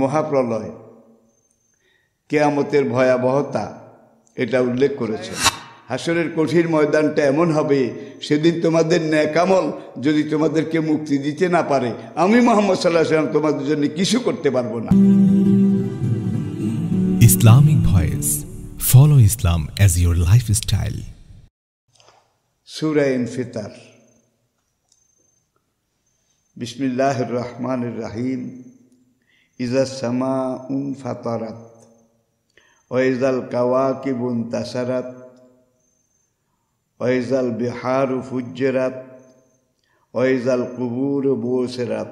মহাপ্রলয় কেয়ামতের ভয়াবহতা এটা উল্লেখ করেছে হাসরের কঠিন ময়দানটা এমন হবে সেদিন তোমাদের ন্যাকামল যদি তোমাদেরকে মুক্তি দিতে না পারে আমি মোহাম্মদ সাল্লাহ সাল্লাম তোমাদের জন্য কিছু করতে পারবো না Islamic voice follow Islam as your lifestyle সুরায়ন ফিতার বিসমিল্লাহ রহমান রাহিম ইজা সামা উন ফাতারাত ওয়াইজাল কাওয়াকিবুন তাসারাত ওয়াইজাল বিহারু ফুজ্জেরাত ওয়াইজাল কুবুর বোসেরাত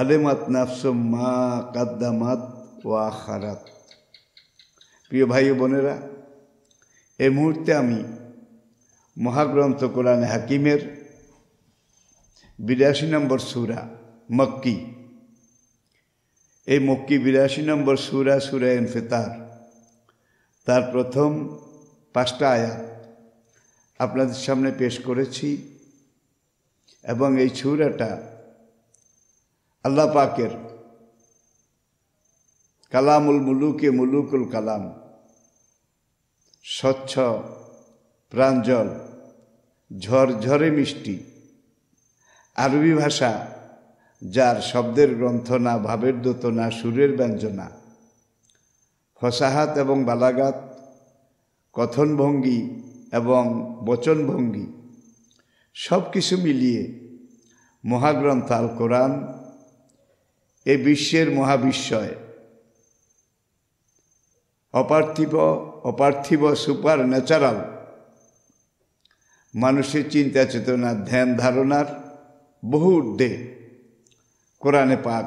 আলেমাত নাফসুম মা কাদ্দামাত ওয়া খারাত প্রিয় ভাই বোনেরা এই মুহূর্তে আমি মহাগ্রন্থ কোরআন হাকিমের বিরাশি নম্বর সুরা মক্কি এই মক্কি বিরাশি নম্বর সুরা সুরা ফেতার তার প্রথম পাঁচটা আয়াত আপনাদের সামনে পেশ করেছি এবং এই সুরাটা আল্লাহ পাকের কালামুল মুলুকে মুলুকুল কালাম স্বচ্ছ প্রাঞ্জল ঝরঝরে মিষ্টি আরবি ভাষা যার শব্দের গ্রন্থ না ভাবের দোত না সুরের ব্যঞ্জনা ফসাহাত এবং বালাগাত কথনভঙ্গি এবং বচনভঙ্গি সব কিছু মিলিয়ে মহাগ্রন্থ আল কোরআন এ বিশ্বের মহাবিশ্বয় অপার্থিব অপার্থিব সুপার ন্যাচারাল মানুষের চিন্তা চেতনা ধ্যান ধারণার বহু ঊর্ধ্বে কোরআনে পাক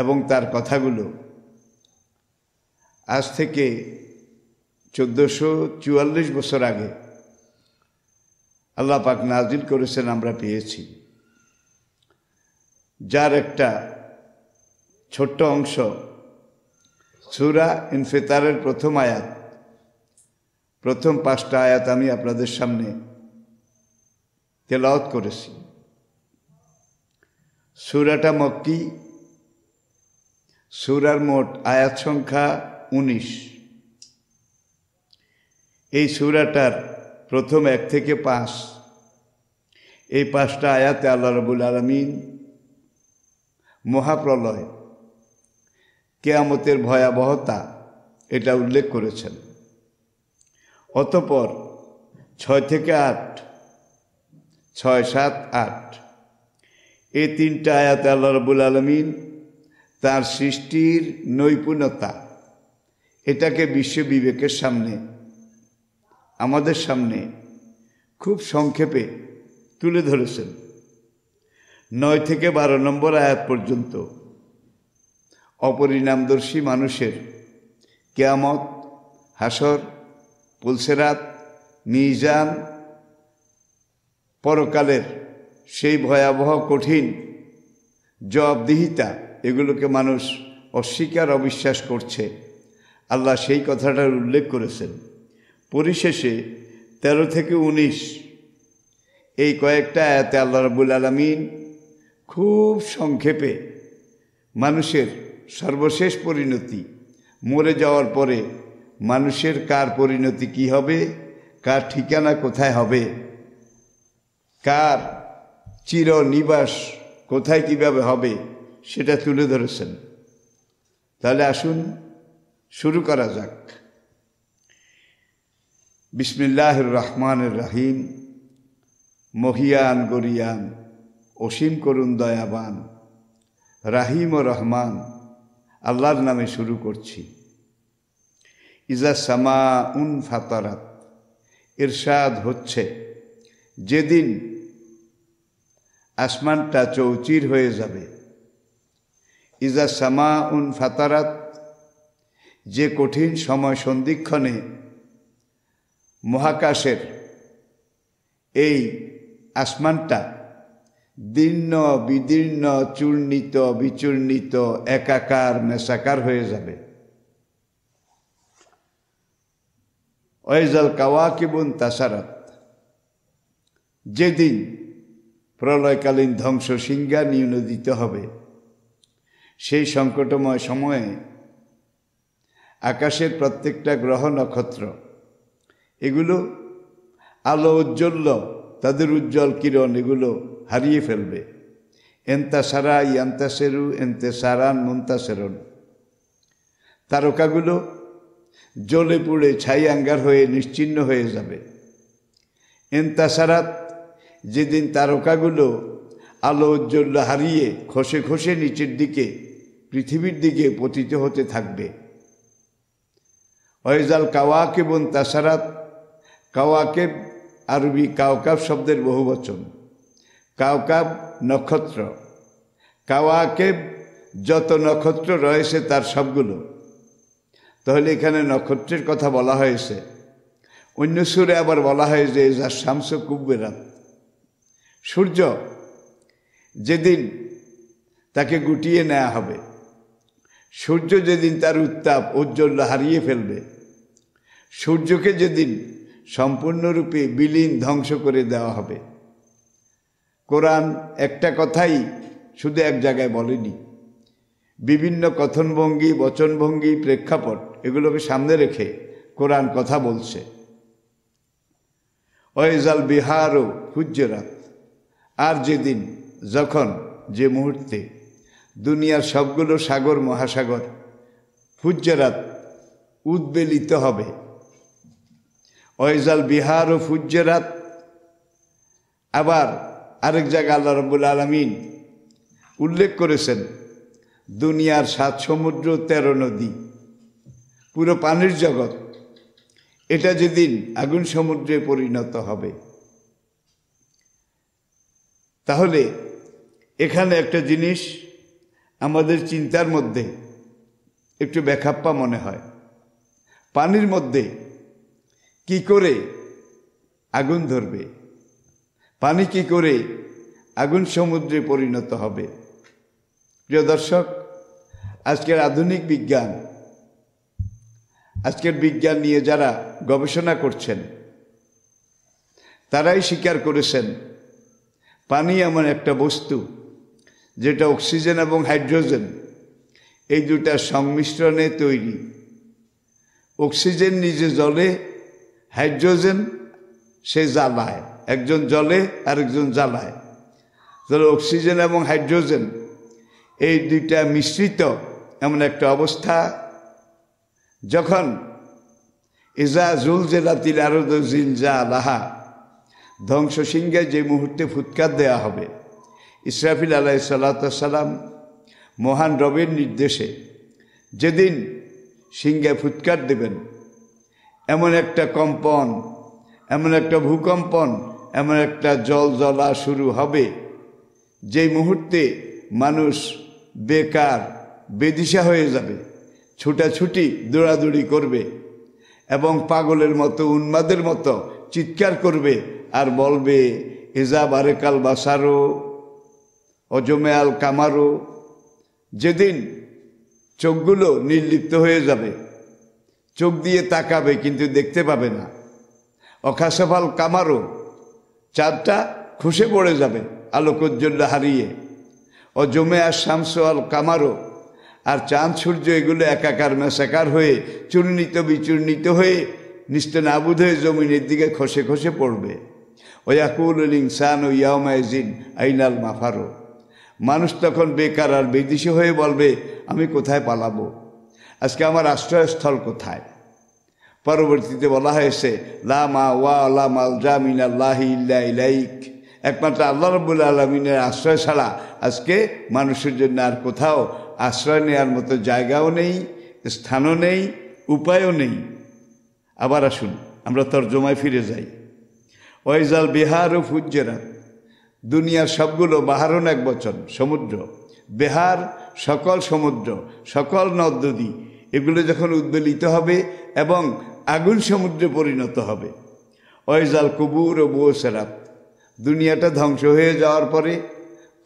এবং তার কথাগুলো আজ থেকে চোদ্দোশো চুয়াল্লিশ বছর আগে আল্লাহ পাক নাজিল করেছেন আমরা পেয়েছি যার একটা ছোট্ট অংশ সুরা ইনফিতারের প্রথম আয়াত প্রথম পাঁচটা আয়াত আমি আপনাদের সামনে তেলাওত করেছি সুরাটা মক্কি সুরার মোট আয়াত সংখ্যা উনিশ এই সুরাটার প্রথম এক থেকে পাঁচ এই পাঁচটা আয়াতে আল্লাহ রবুল আলমিন মহাপ্রলয় কেয়ামতের ভয়াবহতা এটা উল্লেখ করেছেন অতপর ছয় থেকে আট ছয় সাত আট এ তিনটা আয়াত আল্লাহ রবুল আলমিন তার সৃষ্টির নৈপুণ্যতা এটাকে বিশ্ব বিবেকের সামনে আমাদের সামনে খুব সংক্ষেপে তুলে ধরেছেন নয় থেকে বারো নম্বর আয়াত পর্যন্ত অপরিণামদর্শী মানুষের কেয়ামত হাসর পুলসেরাত মিজান পরকালের সেই ভয়াবহ কঠিন জবাবদিহিতা এগুলোকে মানুষ অস্বীকার অবিশ্বাস করছে আল্লাহ সেই কথাটার উল্লেখ করেছেন পরিশেষে ১৩ থেকে ১৯ এই কয়েকটা এতে আল্লাহ রবুল আলমিন খুব সংক্ষেপে মানুষের সর্বশেষ পরিণতি মরে যাওয়ার পরে মানুষের কার পরিণতি কি হবে কার ঠিকানা কোথায় হবে কার চির নিবাস কোথায় কিভাবে হবে সেটা তুলে ধরেছেন তাহলে আসুন শুরু করা যাক বিসমিল্লাহ রহমান রাহিম মহিয়ান গরিয়ান অসীম করুন দয়াবান রাহিম ও রহমান আল্লাহর নামে শুরু করছি ইজা সামা উন ফাতারাত ইরশাদ হচ্ছে যেদিন আসমানটা চৌচির হয়ে যাবে ইজা সামা উন ফাতারাত যে কঠিন সময় সন্ধিক্ষণে মহাকাশের এই আসমানটা দীর্ণ বিদীর্ণ চূর্ণিত বিচূর্ণিত একাকার মেশাকার হয়ে যাবে ওয়েজাল কাওয়াকিবুন তাসারাত যেদিন প্রলয়কালীন ধ্বংস সিংহা নিয়োজিত হবে সেই সংকটময় সময়ে আকাশের প্রত্যেকটা গ্রহ নক্ষত্র এগুলো আলো উজ্জ্বল্য তাদের উজ্জ্বল কিরণ এগুলো হারিয়ে ফেলবে এন্তা সারা ইয়ান্তাসেরু এন্তে সারান মুন্তাসেরন তারকাগুলো জলে পুড়ে ছাই আঙ্গার হয়ে নিশ্চিন্ন হয়ে যাবে এন্তাসারাত যেদিন তারকাগুলো আলো উজ্জ্বল হারিয়ে খসে খসে নিচের দিকে পৃথিবীর দিকে পতিত হতে থাকবে কাওয়াক এবং তাসারাত কাওয়াকেব আরবি কাউকাব শব্দের বহু বচন কাউকাব নক্ষত্র কাওয়াকেব যত নক্ষত্র রয়েছে তার সবগুলো তাহলে এখানে নক্ষত্রের কথা বলা হয়েছে অন্য সুরে আবার বলা হয়েছে যে যার শামস কুব্বেরাত সূর্য যেদিন তাকে গুটিয়ে নেওয়া হবে সূর্য যেদিন তার উত্তাপ উজ্জ্বল্য হারিয়ে ফেলবে সূর্যকে যেদিন সম্পূর্ণরূপে বিলীন ধ্বংস করে দেওয়া হবে কোরআন একটা কথাই শুধু এক জায়গায় বলেনি বিভিন্ন কথনভঙ্গি বচনভঙ্গি প্রেক্ষাপট এগুলোকে সামনে রেখে কোরআন কথা বলছে ওয়েজাল বিহারও ফুজ্জরাত আর যেদিন যখন যে মুহূর্তে দুনিয়ার সবগুলো সাগর মহাসাগর ফুজ্জারাত উদ্বেলিত হবে ওয়েজাল বিহার ও ফুজ্জারাত আবার আরেক জায়গায় আল্লাহ রব্বুল আলমিন উল্লেখ করেছেন দুনিয়ার সাত সমুদ্র তেরো নদী পুরো পানির জগৎ এটা যেদিন আগুন সমুদ্রে পরিণত হবে তাহলে এখানে একটা জিনিস আমাদের চিন্তার মধ্যে একটু ব্যাখাপ্পা মনে হয় পানির মধ্যে কি করে আগুন ধরবে পানি কি করে আগুন সমুদ্রে পরিণত হবে প্রিয় দর্শক আজকের আধুনিক বিজ্ঞান আজকের বিজ্ঞান নিয়ে যারা গবেষণা করছেন তারাই স্বীকার করেছেন পানি এমন একটা বস্তু যেটা অক্সিজেন এবং হাইড্রোজেন এই দুটার সংমিশ্রণে তৈরি অক্সিজেন নিজে জলে হাইড্রোজেন সে জ্বালায় একজন জলে আরেকজন জ্বালায় ধরো অক্সিজেন এবং হাইড্রোজেন এই দুইটা মিশ্রিত এমন একটা অবস্থা যখন ইজা জুল আরো আরদ জিনজা লাহা ধ্বংসসিংহে যে মুহূর্তে ফুৎকার দেয়া হবে ইসরাফিল আলাই সাল্লাতাম মহান রবের নির্দেশে যেদিন সিংহে ফুৎকার দেবেন এমন একটা কম্পন এমন একটা ভূকম্পন এমন একটা জল জলা শুরু হবে যেই মুহূর্তে মানুষ বেকার বেদিশা হয়ে যাবে ছুটাছুটি দৌড়াদৌড়ি করবে এবং পাগলের মতো উন্মাদের মতো চিৎকার করবে আর বলবে ইজা বারেকাল বাসারো অজমে আল কামারো যেদিন চোখগুলো নির্লিপ্ত হয়ে যাবে চোখ দিয়ে তাকাবে কিন্তু দেখতে পাবে না অখাসফাল কামারো চাঁদটা খসে পড়ে যাবে আলোকোজ্জ্বল্য হারিয়ে অজমে আর শামস আল কামারো আর চাঁদ সূর্য এগুলো একাকার মেশাকার হয়ে চূর্ণিত বিচূর্ণিত হয়ে নিষ্ঠ নাবুধ হয়ে জমিনের দিকে খসে খসে পড়বে ওয়াকুল ইনসান ও আইনাল মাফারো মানুষ তখন বেকার আর বিদেশি হয়ে বলবে আমি কোথায় পালাবো আজকে আমার আশ্রয়স্থল কোথায় পরবর্তীতে বলা হয়েছে লা মা ওয়া লা মাল জামিনাল্লাহি ইল্লা ইলাইক একমাত্র আল্লাহ রবুল আলমিনের আশ্রয় ছাড়া আজকে মানুষের জন্য আর কোথাও আশ্রয় নেওয়ার মতো জায়গাও নেই স্থানও নেই উপায়ও নেই আবার আসুন আমরা তর্জমায় ফিরে যাই ওয়াইজাল বিহার ও ফুজ্জেরা দুনিয়ার সবগুলো বাহারণ এক বচন সমুদ্র বেহার সকল সমুদ্র সকল নদ নদী এগুলো যখন উদ্বেলিত হবে এবং আগুন সমুদ্রে পরিণত হবে ওয়াইজাল কবুর ও বুয়সেরাত দুনিয়াটা ধ্বংস হয়ে যাওয়ার পরে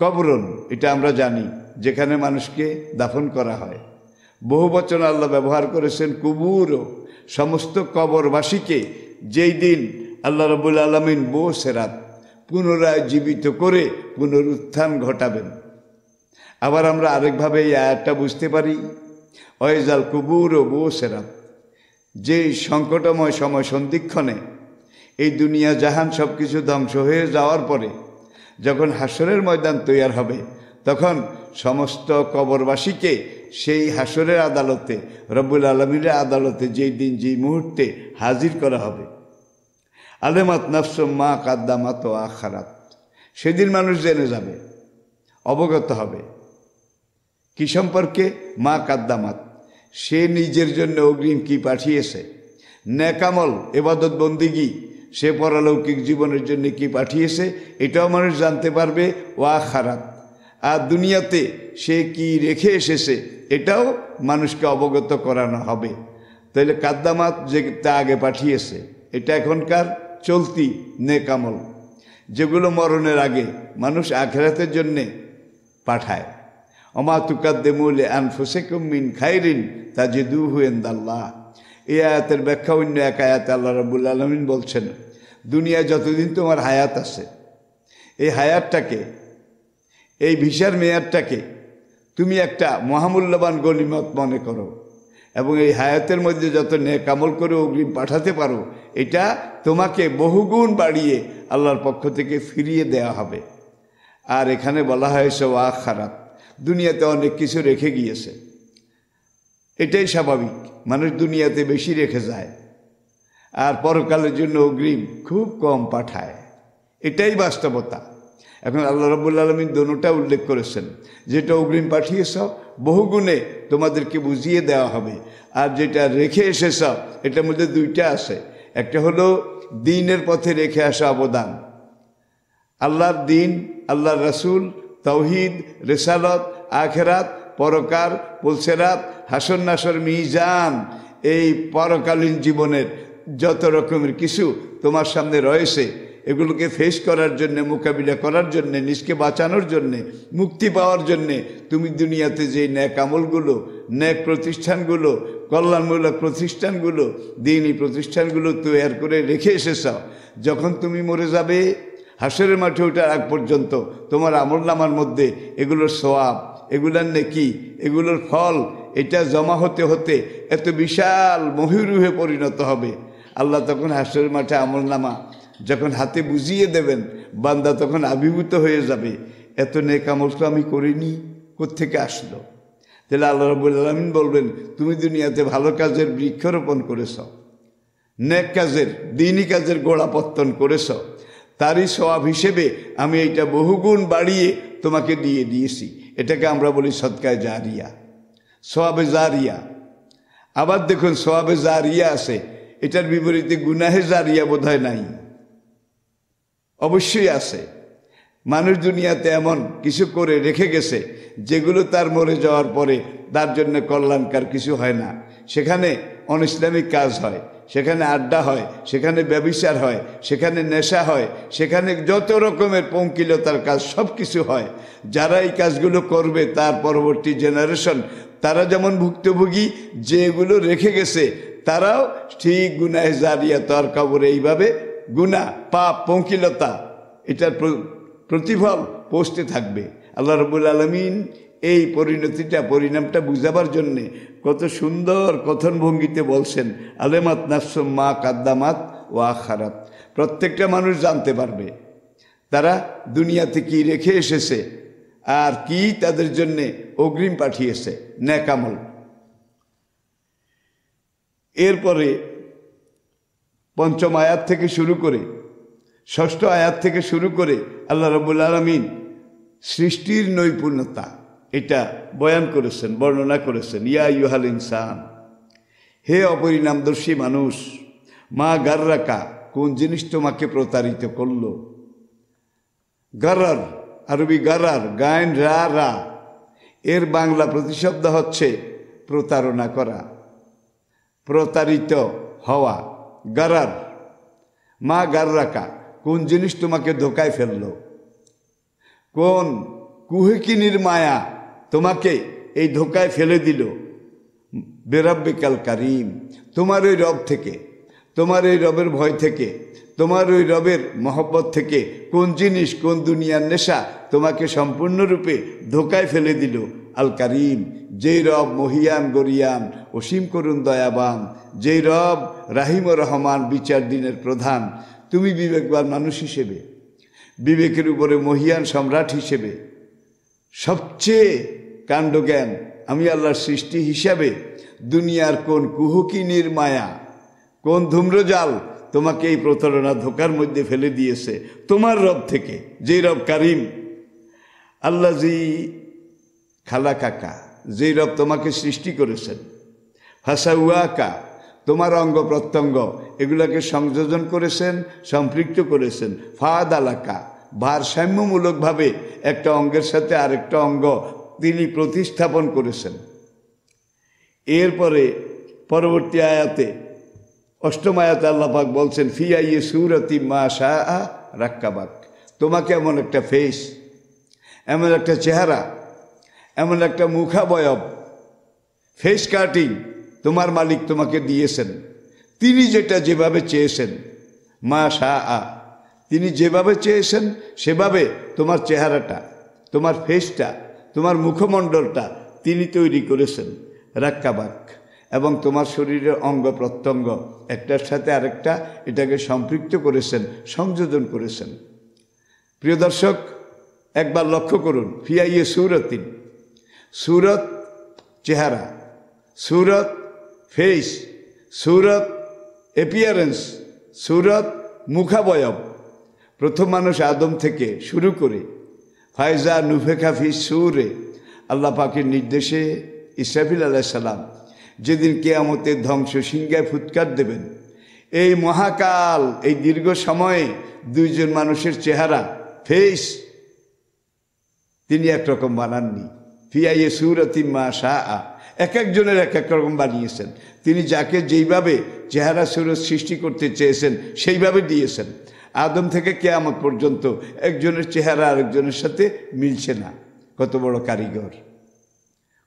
কবরন এটা আমরা জানি যেখানে মানুষকে দাফন করা হয় বহু বচন আল্লাহ ব্যবহার করেছেন কুবুরও সমস্ত কবরবাসীকে যেই দিন আল্লাহ রবুল আলমিন বো পুনরায় জীবিত করে পুনরুত্থান ঘটাবেন আবার আমরা আরেকভাবে এই আয়াতটা বুঝতে পারি অয়েজাল কুবুর ও বো যে সংকটময় সময় সন্ধিক্ষণে এই দুনিয়া জাহান সব কিছু ধ্বংস হয়ে যাওয়ার পরে যখন হাসরের ময়দান তৈয়ার হবে তখন সমস্ত কবরবাসীকে সেই হাসরের আদালতে রব্বুল আলমীর আদালতে যেই দিন যেই মুহূর্তে হাজির করা হবে আলেমাত নফস মা কাদ্দামাত আখারাত সেদিন মানুষ জেনে যাবে অবগত হবে কি সম্পর্কে মা কাদ্দামাত সে নিজের জন্য অগ্রিম কি পাঠিয়েছে ন্যাকামল এবাদত বন্দিগি সে পরালৌকিক জীবনের জন্য কি পাঠিয়েছে এটাও মানুষ জানতে পারবে ওয়া খারাত আর দুনিয়াতে সে কি রেখে এসেছে এটাও মানুষকে অবগত করানো হবে তাহলে কাদ্দামাত যে তা আগে পাঠিয়েছে এটা এখনকার চলতি নেকামল যেগুলো মরণের আগে মানুষ আখেরাতের জন্যে পাঠায় অমা তুকাদ্দেমুলে আনফুসেকুম মিন খাইরিন তা যে দু হুয়েন্দাল্লাহ এই আয়াতের ব্যাখ্যা অন্য এক আয়াত আল্লাহ রাবুল আলমিন বলছেন দুনিয়া যতদিন তোমার হায়াত আছে এই হায়াতটাকে এই ভিসার মেয়াদটাকে তুমি একটা মহামূল্যবান গলিমত মনে করো এবং এই হায়াতের মধ্যে যত কামল করে অগ্রিম পাঠাতে পারো এটা তোমাকে বহুগুণ বাড়িয়ে আল্লাহর পক্ষ থেকে ফিরিয়ে দেয়া হবে আর এখানে বলা হয়েছে ওয়া খারাপ দুনিয়াতে অনেক কিছু রেখে গিয়েছে এটাই স্বাভাবিক মানুষ দুনিয়াতে বেশি রেখে যায় আর পরকালের জন্য অগ্রিম খুব কম পাঠায় এটাই বাস্তবতা এখন আল্লাহ রব্বুল আলমী দোনোটা উল্লেখ করেছেন যেটা অগ্রিম পাঠিয়েছ বহুগুণে তোমাদেরকে বুঝিয়ে দেওয়া হবে আর যেটা রেখে এসেছ এটার মধ্যে দুইটা আছে একটা হলো দিনের পথে রেখে আসা অবদান আল্লাহর দিন আল্লাহর রসুল তৌহিদ রেসালত আখেরাত পরকার পুলসেরাত হাসন নাসর মিজান এই পরকালীন জীবনের যত রকমের কিছু তোমার সামনে রয়েছে এগুলোকে ফেস করার জন্যে মোকাবিলা করার জন্যে নিজকে বাঁচানোর জন্যে মুক্তি পাওয়ার জন্যে তুমি দুনিয়াতে যে ন্যাক আমলগুলো ন্যাক প্রতিষ্ঠানগুলো কল্যাণমূলক প্রতিষ্ঠানগুলো দিনই প্রতিষ্ঠানগুলো তৈয়ার করে রেখে এসেছ যখন তুমি মরে যাবে হাসরের মাঠে ওঠার আগ পর্যন্ত তোমার আমল নামার মধ্যে এগুলোর সোয়াব এগুলোর নেকি এগুলোর ফল এটা জমা হতে হতে এত বিশাল মহিরুহে পরিণত হবে আল্লাহ তখন হাসরের মাঠে আমল নামা যখন হাতে বুঝিয়ে দেবেন বান্দা তখন আবিভূত হয়ে যাবে এত নেকামল তো আমি করিনি কোথেকে আসলো তাহলে আল্লাহ রবুল আলমিন বলবেন তুমি দুনিয়াতে ভালো কাজের বৃক্ষরোপণ করেছ নেক কাজের দিনই কাজের গোড়াপত্তন করেছ তারই স্বভাব হিসেবে আমি এইটা বহুগুণ বাড়িয়ে তোমাকে দিয়ে দিয়েছি এটাকে আমরা বলি সৎকায় জারিয়া সোয়াবে জারিয়া আবার দেখুন সোয়াবে জারিয়া আছে এটার বিপরীতে গুনাহে জারিয়া হয় নাই অবশ্যই আছে মানুষ দুনিয়াতে এমন কিছু করে রেখে গেছে যেগুলো তার মরে যাওয়ার পরে তার জন্য কল্যাণকার কিছু হয় না সেখানে অনিসলামিক কাজ হয় সেখানে আড্ডা হয় সেখানে ব্যবিচার হয় সেখানে নেশা হয় সেখানে যত রকমের পঙ্কিলতার কাজ সব কিছু হয় যারা এই কাজগুলো করবে তার পরবর্তী জেনারেশন তারা যেমন ভুক্তভোগী যেগুলো রেখে গেছে তারাও ঠিক গুনায় জারিয়া তর কাবরে এইভাবে গুণা পাপ পঙ্কিলতা এটার প্রতিফল পোস্টে থাকবে আল্লাহ রবুল আলমিন এই পরিণতিটা পরিণামটা বুঝাবার জন্যে কত সুন্দর কথন ভঙ্গিতে বলছেন আলেমাত নাসম মা কাদ্দামাত ওয়া খারাপ প্রত্যেকটা মানুষ জানতে পারবে তারা দুনিয়াতে কি রেখে এসেছে আর কি তাদের জন্যে অগ্রিম পাঠিয়েছে ন্যাকামল এরপরে পঞ্চম আয়াত থেকে শুরু করে ষষ্ঠ আয়াত থেকে শুরু করে আল্লাহ রবুল আলমিন সৃষ্টির নৈপুণ্যতা এটা বয়ান করেছেন বর্ণনা করেছেন ইয়া ইউহাল ইনসান হে অপরিণামদর্শী মানুষ মা গাররাকা কোন জিনিস তোমাকে প্রতারিত করল গারার আরবি গারার গায়ন রা রা এর বাংলা প্রতিশব্দ হচ্ছে প্রতারণা করা প্রতারিত হওয়া গারার মা গার রাখা কোন জিনিস তোমাকে ধোকায় ফেললো কোন কুহিকিনির মায়া তোমাকে এই ধোকায় ফেলে দিল বেরাব্বিকাল কারিম তোমার ওই রব থেকে তোমার ওই রবের ভয় থেকে তোমার ওই রবের মহব্বত থেকে কোন জিনিস কোন দুনিয়ার নেশা তোমাকে সম্পূর্ণরূপে ধোকায় ফেলে দিল আল করিম যেই রব মহিয়ান গরিয়ান অসীম করুন দয়াবান যেই রব রাহিম রহমান বিচার দিনের প্রধান তুমি বিবেকবান মানুষ হিসেবে বিবেকের উপরে মহিয়ান সম্রাট হিসেবে সবচেয়ে কাণ্ডজ্ঞান আমি আল্লাহর সৃষ্টি হিসাবে দুনিয়ার কোন কুহুকিনীর মায়া কোন ধূম্রজাল তোমাকে এই প্রতারণা ধোকার মধ্যে ফেলে দিয়েছে তোমার রব থেকে যেই রব কারিম আল্লাহ খালা কাকা যে রব তোমাকে সৃষ্টি করেছেন উয়াকা তোমার অঙ্গ প্রত্যঙ্গ এগুলাকে সংযোজন করেছেন সম্পৃক্ত করেছেন ফাদ আলাকা ভারসাম্যমূলকভাবে একটা অঙ্গের সাথে আরেকটা অঙ্গ তিনি প্রতিস্থাপন করেছেন এরপরে পরবর্তী আয়াতে অষ্টম আয়াতে আল্লাপাক বলছেন ফিয়া ইয়ে সুরতি মা শাহ রাক্কাবাক তোমাকে এমন একটা ফেস এমন একটা চেহারা এমন একটা মুখাবয়ব ফেস কাটিং তোমার মালিক তোমাকে দিয়েছেন তিনি যেটা যেভাবে চেয়েছেন মা সা আ তিনি যেভাবে চেয়েছেন সেভাবে তোমার চেহারাটা তোমার ফেসটা তোমার মুখমণ্ডলটা তিনি তৈরি করেছেন রাক্কাবাক এবং তোমার শরীরের অঙ্গ প্রত্যঙ্গ একটার সাথে আরেকটা এটাকে সম্পৃক্ত করেছেন সংযোজন করেছেন প্রিয় দর্শক একবার লক্ষ্য করুন ফিয়াইয়ে সুরতিন সুরত চেহারা সুরত ফেস সুরত অ্যাপিয়ারেন্স সুরত মুখাবয়ব প্রথম মানুষ আদম থেকে শুরু করে ফায়জা নুফেখাফি সুরে আল্লাহ পাকের নির্দেশে ইসরাফিল আল্লাহ সালাম যেদিন কেয়ামতের ধ্বংস সিংহায় ফুৎকার দেবেন এই মহাকাল এই দীর্ঘ সময়ে দুইজন মানুষের চেহারা ফেস তিনি একরকম বানাননি ফিয়াইয়ে সুরতি মা শাহ এক একজনের এক এক রকম বানিয়েছেন তিনি যাকে যেইভাবে চেহারা সুরত সৃষ্টি করতে চেয়েছেন সেইভাবে দিয়েছেন আদম থেকে কেয়ামত পর্যন্ত একজনের চেহারা আরেকজনের সাথে মিলছে না কত বড় কারিগর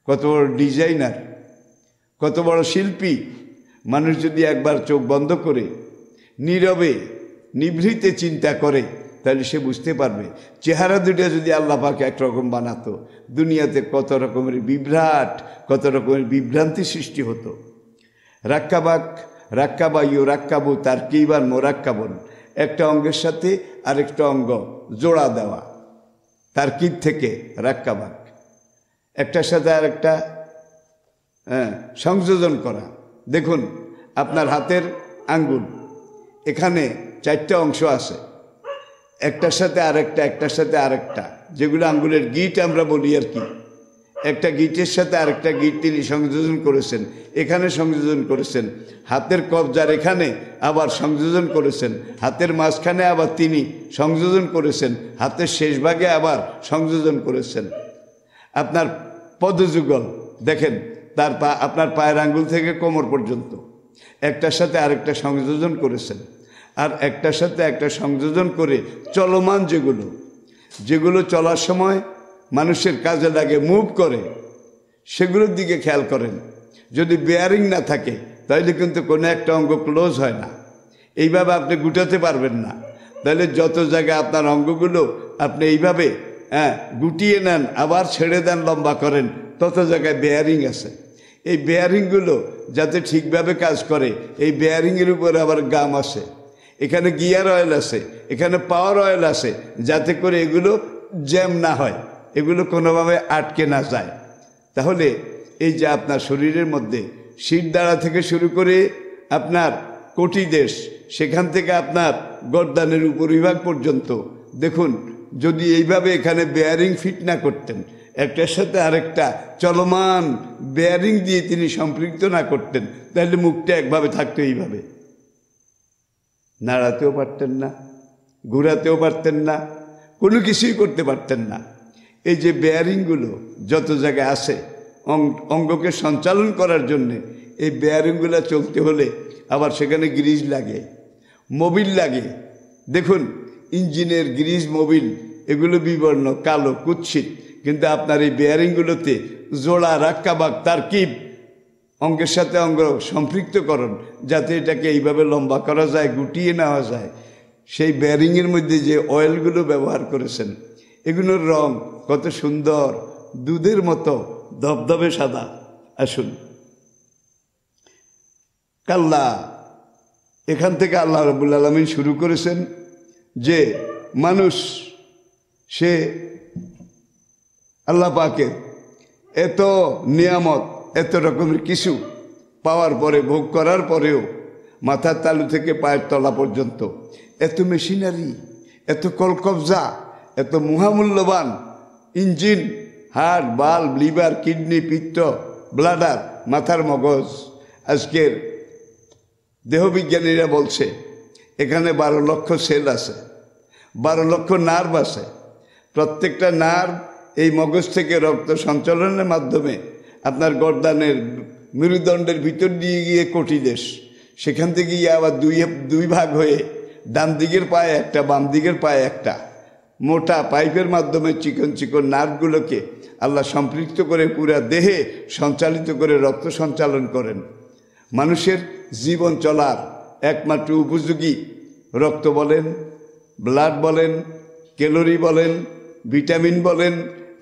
কত বড় ডিজাইনার কত বড় শিল্পী মানুষ যদি একবার চোখ বন্ধ করে নীরবে নিভৃতে চিন্তা করে তাহলে সে বুঝতে পারবে চেহারা দুটা যদি আল্লাহ পাকে একরকম বানাতো দুনিয়াতে কত রকমের বিভ্রাট কত রকমের বিভ্রান্তি সৃষ্টি হতো রাক্কাবাক রাক্কাবা ইউ রাক্কাবু তার কিবার মোরাক্কাবন একটা অঙ্গের সাথে আরেকটা অঙ্গ জোড়া দেওয়া তার কিব থেকে রাক্কাবাক একটার সাথে আরেকটা হ্যাঁ সংযোজন করা দেখুন আপনার হাতের আঙ্গুল এখানে চারটা অংশ আছে একটার সাথে আরেকটা একটার সাথে আরেকটা যেগুলো আঙ্গুলের গিট আমরা বলি আর কি একটা গিটের সাথে আরেকটা গিট তিনি সংযোজন করেছেন এখানে সংযোজন করেছেন হাতের কবজার এখানে আবার সংযোজন করেছেন হাতের মাঝখানে আবার তিনি সংযোজন করেছেন হাতের শেষ ভাগে আবার সংযোজন করেছেন আপনার পদযুগল দেখেন তার পা আপনার পায়ের আঙ্গুল থেকে কোমর পর্যন্ত একটার সাথে আরেকটা সংযোজন করেছেন আর একটার সাথে একটা সংযোজন করে চলমান যেগুলো যেগুলো চলার সময় মানুষের কাজে লাগে মুভ করে সেগুলোর দিকে খেয়াল করেন যদি বেয়ারিং না থাকে তাহলে কিন্তু কোনো একটা অঙ্গ ক্লোজ হয় না এইভাবে আপনি গুটাতে পারবেন না তাহলে যত জায়গায় আপনার অঙ্গগুলো আপনি এইভাবে হ্যাঁ গুটিয়ে নেন আবার ছেড়ে দেন লম্বা করেন তত জায়গায় বেয়ারিং আছে এই বেয়ারিংগুলো যাতে ঠিকভাবে কাজ করে এই বেয়ারিংয়ের উপরে আবার গাম আসে এখানে গিয়ার অয়েল আছে এখানে পাওয়ার অয়েল আছে যাতে করে এগুলো জ্যাম না হয় এগুলো কোনোভাবে আটকে না যায় তাহলে এই যে আপনার শরীরের মধ্যে শির দ্বারা থেকে শুরু করে আপনার কোটি দেশ সেখান থেকে আপনার গরদানের উপরিভাগ পর্যন্ত দেখুন যদি এইভাবে এখানে বেয়ারিং ফিট না করতেন একটার সাথে আরেকটা চলমান বেয়ারিং দিয়ে তিনি সম্পৃক্ত না করতেন তাহলে মুখটা একভাবে থাকতো এইভাবে নাড়াতেও পারতেন না ঘুরাতেও পারতেন না কোনো কিছুই করতে পারতেন না এই যে বেয়ারিংগুলো যত জায়গায় আসে অঙ্গকে সঞ্চালন করার জন্যে এই বেয়ারিংগুলো চলতে হলে আবার সেখানে গ্রিজ লাগে মোবিল লাগে দেখুন ইঞ্জিনের গ্রিজ মোবিল এগুলো বিবর্ণ কালো কুচ্ছিত কিন্তু আপনার এই বেয়ারিংগুলোতে জোড়া রাক্কাবাক তার কিপ অঙ্গের সাথে অঙ্গ করণ যাতে এটাকে এইভাবে লম্বা করা যায় গুটিয়ে নেওয়া যায় সেই ব্যারিংয়ের মধ্যে যে অয়েলগুলো ব্যবহার করেছেন এগুলোর রং কত সুন্দর দুধের মতো ধবধবে সাদা আসুন কাল্লা এখান থেকে আল্লাহ রবুল আলমিন শুরু করেছেন যে মানুষ সে আল্লাহ পাকে এত নিয়ামত এত রকমের কিছু পাওয়ার পরে ভোগ করার পরেও মাথার তালু থেকে পায়ের তলা পর্যন্ত এত মেশিনারি এত কলকবজা এত মহামূল্যবান engine heart bulb liver kidney পিত্ত ব্লাডার মাথার মগজ আজকের দেহবিজ্ঞানীরা বলছে এখানে বারো লক্ষ সেল আছে বারো লক্ষ নার্ভ আছে প্রত্যেকটা নার্ভ এই মগজ থেকে রক্ত সঞ্চালনের মাধ্যমে আপনার গরদানের মেরুদণ্ডের ভিতর দিয়ে গিয়ে কটি দেশ সেখান থেকে গিয়ে আবার দুই দুই ভাগ হয়ে ডান দিকের পায়ে একটা বাম দিকের পায়ে একটা মোটা পাইপের মাধ্যমে চিকন চিকন নার্ভগুলোকে আল্লাহ সম্পৃক্ত করে পুরা দেহে সঞ্চালিত করে রক্ত সঞ্চালন করেন মানুষের জীবন চলার একমাত্র উপযোগী রক্ত বলেন ব্লাড বলেন ক্যালোরি বলেন ভিটামিন বলেন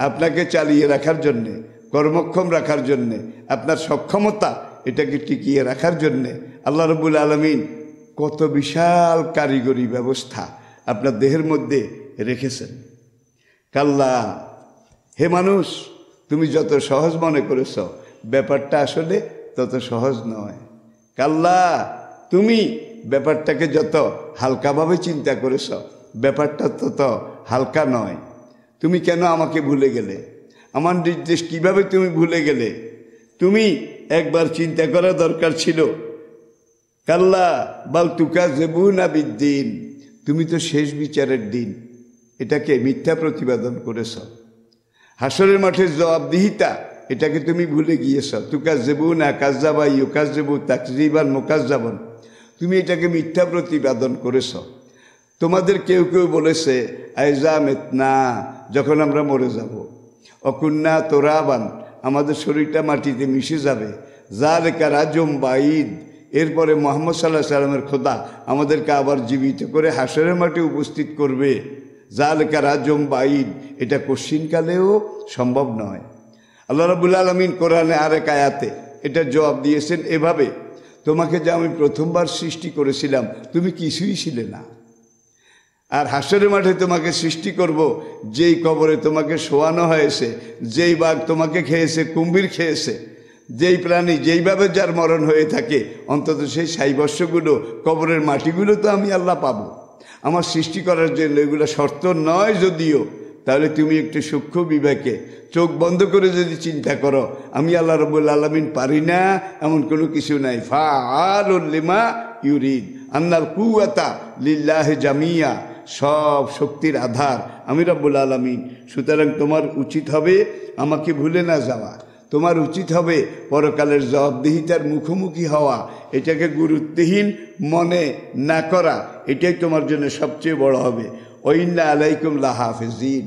আপনাকে চালিয়ে রাখার জন্যে কর্মক্ষম রাখার জন্যে আপনার সক্ষমতা এটাকে টিকিয়ে রাখার জন্যে আল্লাহ রবুল আলমিন কত বিশাল কারিগরি ব্যবস্থা আপনার দেহের মধ্যে রেখেছেন কাল্লা হে মানুষ তুমি যত সহজ মনে করেছ ব্যাপারটা আসলে তত সহজ নয় কাল্লা তুমি ব্যাপারটাকে যত হালকাভাবে চিন্তা করেছ ব্যাপারটা তত হালকা নয় তুমি কেন আমাকে ভুলে গেলে আমার নির্দেশ কিভাবে তুমি ভুলে গেলে তুমি একবার চিন্তা করা দরকার ছিল কাল্লা বাল তুকা না বিদ্দিন তুমি তো শেষ বিচারের দিন এটাকে মিথ্যা প্রতিপাদন করেছ হাসরের মাঠে জবাবদিহিতা এটাকে তুমি ভুলে গিয়েছ তুকা জেবু না কাজাবা ইউ কাজেবু তাকজিবান মোকাজাবন তুমি এটাকে মিথ্যা প্রতিপাদন করেছ তোমাদের কেউ কেউ বলেছে আয়জা মেতনা যখন আমরা মরে যাব অকুন্না তোরাবান আমাদের শরীরটা মাটিতে মিশে যাবে যার বা ঈদ এরপরে মোহাম্মদ সাল্লাহ সাল্লামের খোদা আমাদেরকে আবার জীবিত করে হাসরের মাঠে উপস্থিত করবে জালকা রাজম ঈদ এটা কশ্চিনকালেও সম্ভব নয় আল্লাহ রাবুল আলমিন কোরআনে আরেক আয়াতে এটা জবাব দিয়েছেন এভাবে তোমাকে যে আমি প্রথমবার সৃষ্টি করেছিলাম তুমি কিছুই ছিলে না আর হাসরের মাঠে তোমাকে সৃষ্টি করব যেই কবরে তোমাকে শোয়ানো হয়েছে যেই বাঘ তোমাকে খেয়েছে কুম্ভীর খেয়েছে যেই প্রাণী যেইভাবে যার মরণ হয়ে থাকে অন্তত সেই সাইবস্যগুলো কবরের মাটিগুলো তো আমি আল্লাহ পাব আমার সৃষ্টি করার জন্য এগুলো শর্ত নয় যদিও তাহলে তুমি একটু সূক্ষ্ম বিবেকে চোখ বন্ধ করে যদি চিন্তা করো আমি আল্লাহ রবুল আলমিন পারি না এমন কোনো কিছু নাই ফা আলিমা ইউরিদ আন্নাল কুয়াতা লিল্লাহ জামিয়া সব শক্তির আধার আমি রব্বুল আলমিন সুতরাং তোমার উচিত হবে আমাকে ভুলে না যাওয়া তোমার উচিত হবে পরকালের জবাবদিহিতার মুখোমুখি হওয়া এটাকে গুরুত্বহীন মনে না করা এটাই তোমার জন্য সবচেয়ে বড় হবে ওইন্না আলাইকুম লাহাফিজিন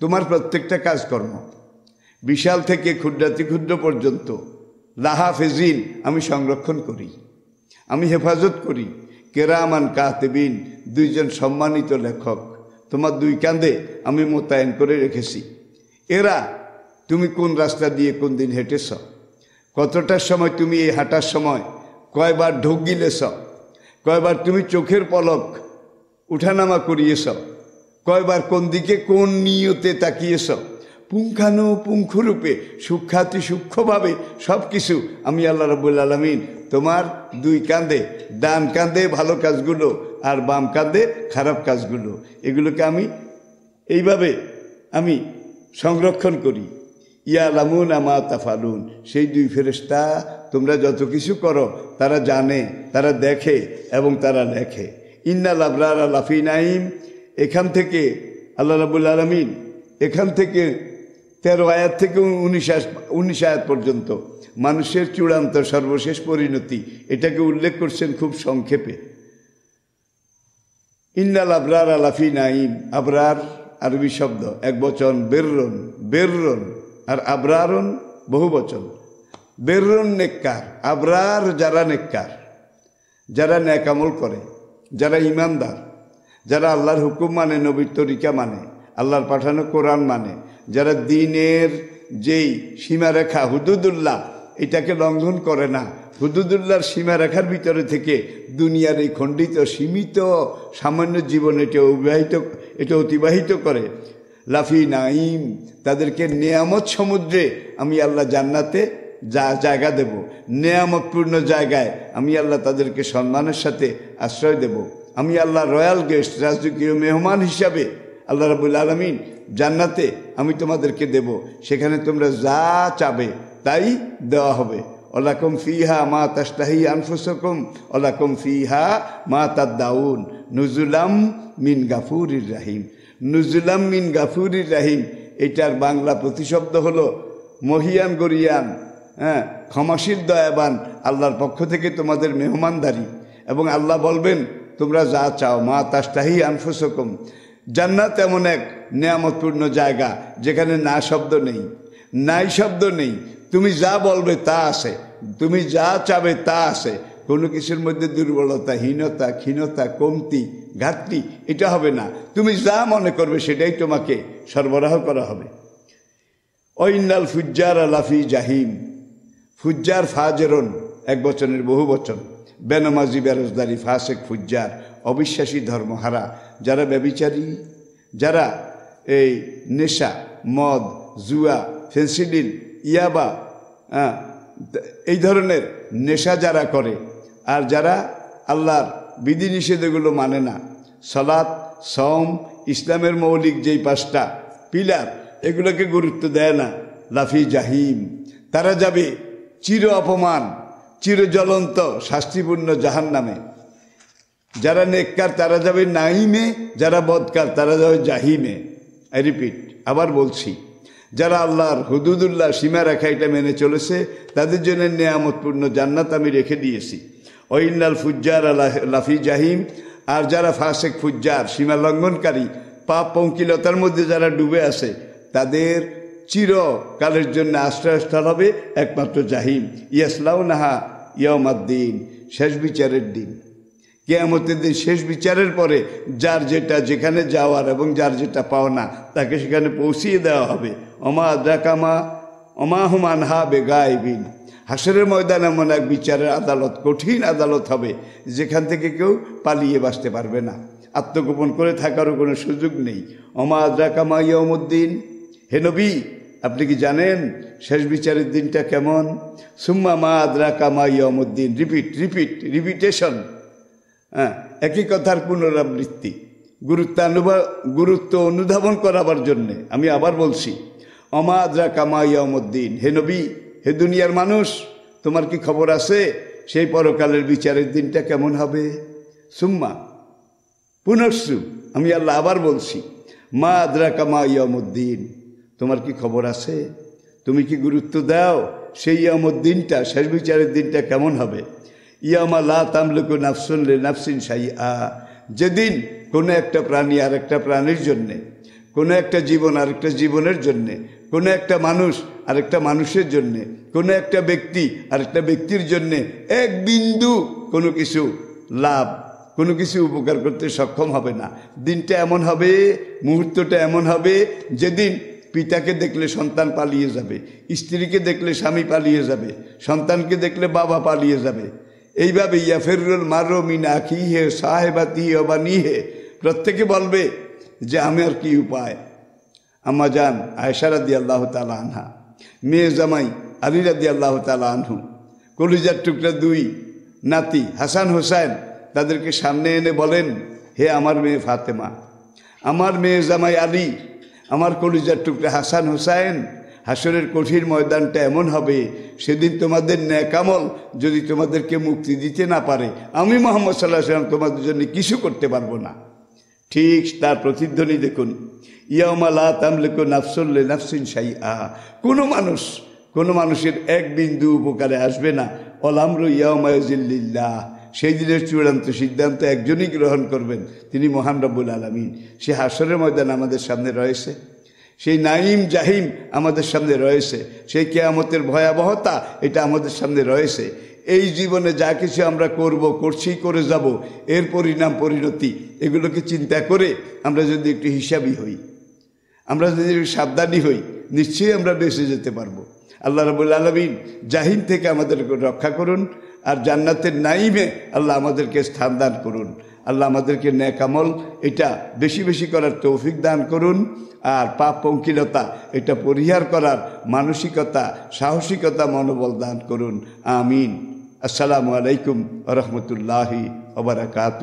তোমার প্রত্যেকটা কাজকর্ম বিশাল থেকে ক্ষুদ্রাতি ক্ষুদ্র পর্যন্ত লাহাফিজিন আমি সংরক্ষণ করি আমি হেফাজত করি কেরামান কাহতেবিন দুইজন সম্মানিত লেখক তোমার দুই কাঁধে আমি মোতায়েন করে রেখেছি এরা তুমি কোন রাস্তা দিয়ে কোন দিন হেঁটেছ কতটার সময় তুমি এই হাঁটার সময় কয়বার ঢোক গিলেছ কয়বার তুমি চোখের পলক উঠানামা করিয়েছ কয়বার কোন দিকে কোন নিয়তে তাকিয়েছ পুঙ্খানুপুঙ্খরূপে সূক্ষাতি সূক্ষ্মভাবে সব কিছু আমি আল্লাহ রবুল আলমিন তোমার দুই কাঁধে ডান কাঁধে ভালো কাজগুলো আর বাম কাঁধে খারাপ কাজগুলো এগুলোকে আমি এইভাবে আমি সংরক্ষণ করি ইয়া লামুন আমা তাফালুন সেই দুই ফেরেস্তা তোমরা যত কিছু করো তারা জানে তারা দেখে এবং তারা লেখে ইন্না লাবরার লাফি নাইম এখান থেকে আল্লাহ রাবুল আলমিন এখান থেকে তেরো আয়াত থেকে উনিশ উনিশ আয়াত পর্যন্ত মানুষের চূড়ান্ত সর্বশেষ পরিণতি এটাকে উল্লেখ করছেন খুব সংক্ষেপে ইন্নাল আবরার আলাফি নাইম আবরার আরবি শব্দ এক বচন বেররন বেররন আর আবরারন বহু বচন বেররন নেককার আবরার যারা নেককার যারা ন্যাকামল করে যারা ইমানদার যারা আল্লাহর হুকুম মানে নবীর তরিকা মানে আল্লাহর পাঠানো কোরআন মানে যারা দিনের যেই সীমারেখা হুদুদুল্লাহ এটাকে লঙ্ঘন করে না হুদুদুল্লাহর সীমারেখার ভিতরে থেকে দুনিয়ার এই খণ্ডিত সীমিত সামান্য জীবন এটা অবিবাহিত এটা অতিবাহিত করে লাফি নাইম তাদেরকে নেয়ামত সমুদ্রে আমি আল্লাহ জান্নাতে যা জায়গা দেব নেয়ামতপূর্ণ জায়গায় আমি আল্লাহ তাদেরকে সম্মানের সাথে আশ্রয় দেব আমি আল্লাহ রয়্যাল গেস্ট রাজকীয় মেহমান হিসাবে আল্লাহ রাবুল আলমিন জান্নাতে আমি তোমাদেরকে দেব সেখানে তোমরা যা চাবে তাই দেওয়া হবে অলাকম ফিহা মা তাস্তাহি আনফুসকম অলাকম ফিহা মা তাদ্দাউন নুজুলাম মিন গাফুরির রাহিম নুজুলাম মিন গাফুরির রাহিম এটার বাংলা প্রতিশব্দ হলো মহিয়ান গরিয়ান হ্যাঁ ক্ষমাসীর দয়াবান আল্লাহর পক্ষ থেকে তোমাদের মেহমানদারি এবং আল্লাহ বলবেন তোমরা যা চাও মা তাস্তাহি আনফুসকম জান্নাত এমন এক নিয়ামতপূর্ণ জায়গা যেখানে না শব্দ নেই নাই শব্দ নেই তুমি যা বলবে তা আছে তুমি যা চাবে তা আছে কোনো কিছুর মধ্যে দুর্বলতা হীনতা ক্ষীণতা কমতি ঘাটতি এটা হবে না তুমি যা মনে করবে সেটাই তোমাকে সরবরাহ করা হবে ঐন্নাল ফুজ্জার আলাফি জাহিম ফুজ্জার ফাজেরন এক বচনের বহু বচন বেনমাজি বেরোজদারি ফাসেক ফুজ্জার অবিশ্বাসী ধর্মহারা যারা ব্যবিচারী যারা এই নেশা মদ জুয়া ফেন্সিডিল ইয়াবা হ্যাঁ, এই ধরনের নেশা যারা করে আর যারা আল্লাহর বিধিনিষেধগুলো মানে না সলাদ সম ইসলামের মৌলিক যেই পাঁচটা পিলার এগুলোকে গুরুত্ব দেয় না লাফি জাহিম তারা যাবে চির অপমান চিরজ্বলন্ত শাস্তিপূর্ণ জাহান নামে যারা নেককার তারা যাবে নাহিমে যারা বদকার তারা যাবে জাহিমে আই রিপিট আবার বলছি যারা আল্লাহর হুদুদুল্লাহ সীমা রেখা এটা মেনে চলেছে তাদের জন্য নেয়ামতপূর্ণ জান্নাত আমি রেখে দিয়েছি ওইন্নাল ফুজ্জার লাফি জাহিম আর যারা ফাসেক ফুজ্জার সীমা লঙ্ঘনকারী পাপ পঙ্কিলতার মধ্যে যারা ডুবে আছে তাদের চিরকালের জন্য আশ্রয়স্থল হবে একমাত্র জাহিম ইয়াসলাউ নাহা ইয়মাদ্দিন শেষ বিচারের দিন কেয়ামতের দিন শেষ বিচারের পরে যার যেটা যেখানে যাওয়ার এবং যার যেটা পাওনা তাকে সেখানে পৌঁছিয়ে দেওয়া হবে অমা আদ্রাকামা অমাহমান হা বেগাইবিন হাসরের ময়দান এমন এক বিচারের আদালত কঠিন আদালত হবে যেখান থেকে কেউ পালিয়ে বাঁচতে পারবে না আত্মগোপন করে থাকারও কোনো সুযোগ নেই অমা আদ্রাকামা ইয়মুদ্দিন হে আপনি কি জানেন শেষ বিচারের দিনটা কেমন সুম্মা মা মা ইয়মুদ্দিন রিপিট রিপিট রিপিটেশন হ্যাঁ একই কথার পুনরাবৃত্তি গুরুত্ব অনুভব গুরুত্ব অনুধাবন করাবার জন্যে আমি আবার বলছি অমাদ্রা কামাইয়ামদ্দিন হে নবী হে দুনিয়ার মানুষ তোমার কি খবর আছে সেই পরকালের বিচারের দিনটা কেমন হবে সুম্মা পুনঃসু আমি আল্লাহ আবার বলছি মা আদ্রা ইয়ামুদ্দিন তোমার কি খবর আছে তুমি কি গুরুত্ব দাও সেই ইয়ামদ্দিনটা শেষ বিচারের দিনটা কেমন হবে ইয়ামা লা তামলুকু নাফসুন নাফসিন সাই আ যেদিন কোনো একটা প্রাণী আর একটা প্রাণীর জন্যে কোনো একটা জীবন আর একটা জীবনের জন্যে কোনো একটা মানুষ আর একটা মানুষের জন্যে কোনো একটা ব্যক্তি আর একটা ব্যক্তির জন্যে এক বিন্দু কোনো কিছু লাভ কোনো কিছু উপকার করতে সক্ষম হবে না দিনটা এমন হবে মুহূর্তটা এমন হবে যেদিন পিতাকে দেখলে সন্তান পালিয়ে যাবে স্ত্রীকে দেখলে স্বামী পালিয়ে যাবে সন্তানকে দেখলে বাবা পালিয়ে যাবে এইভাবে ইয়াফেরুল মারো মিনা কি হে তি অবানি হে প্রত্যেকে বলবে যে আমার কি উপায় আমা যান দি আল্লাহ তালা আনহা মেয়ে জামাই আলী দি আল্লাহ তালা আনহু কলিজার টুকরা দুই নাতি হাসান হোসেন তাদেরকে সামনে এনে বলেন হে আমার মেয়ে ফাতেমা আমার মেয়ে জামাই আলী আমার কলিজার টুকরা হাসান হোসেন হাসরের কঠিন ময়দানটা এমন হবে সেদিন তোমাদের ন্যাকামল যদি তোমাদেরকে মুক্তি দিতে না পারে আমি মোহাম্মদ সাল্লাহ সাল্লাম তোমাদের জন্য কিছু করতে পারবো না ঠিক তার প্রতিধ্বনি দেখুন ইয়ামালা তামলেকো নাফসল্লে নাফসিন সাই আহা কোনো মানুষ কোনো মানুষের এক বিন্দু উপকারে আসবে না অলামর ইয়ামায়জিল্লিল্লাহ সেই দিনের চূড়ান্ত সিদ্ধান্ত একজনই গ্রহণ করবেন তিনি মহান রব্বুল আলমিন সে হাসরের ময়দান আমাদের সামনে রয়েছে সেই নাইম জাহিম আমাদের সামনে রয়েছে সেই কেয়ামতের ভয়াবহতা এটা আমাদের সামনে রয়েছে এই জীবনে যা কিছু আমরা করব করছি করে যাব এর পরিণাম পরিণতি এগুলোকে চিন্তা করে আমরা যদি একটু হিসাবই হই আমরা যদি সাবধানী হই নিশ্চয়ই আমরা বেঁচে যেতে পারবো আল্লাহ রবুল আলমিন জাহিন থেকে আমাদেরকে রক্ষা করুন আর জান্নাতের নাইমে আল্লাহ আমাদেরকে স্থান দান করুন আল্লাহ আমাদেরকে ন্যাকামল এটা বেশি বেশি করার তৌফিক দান করুন আর পাপ পঙ্কিলতা এটা পরিহার করার মানসিকতা সাহসিকতা মনোবল দান করুন আমিন আসসালামু আলাইকুম রহমতুল্লাহি ওবরাকাত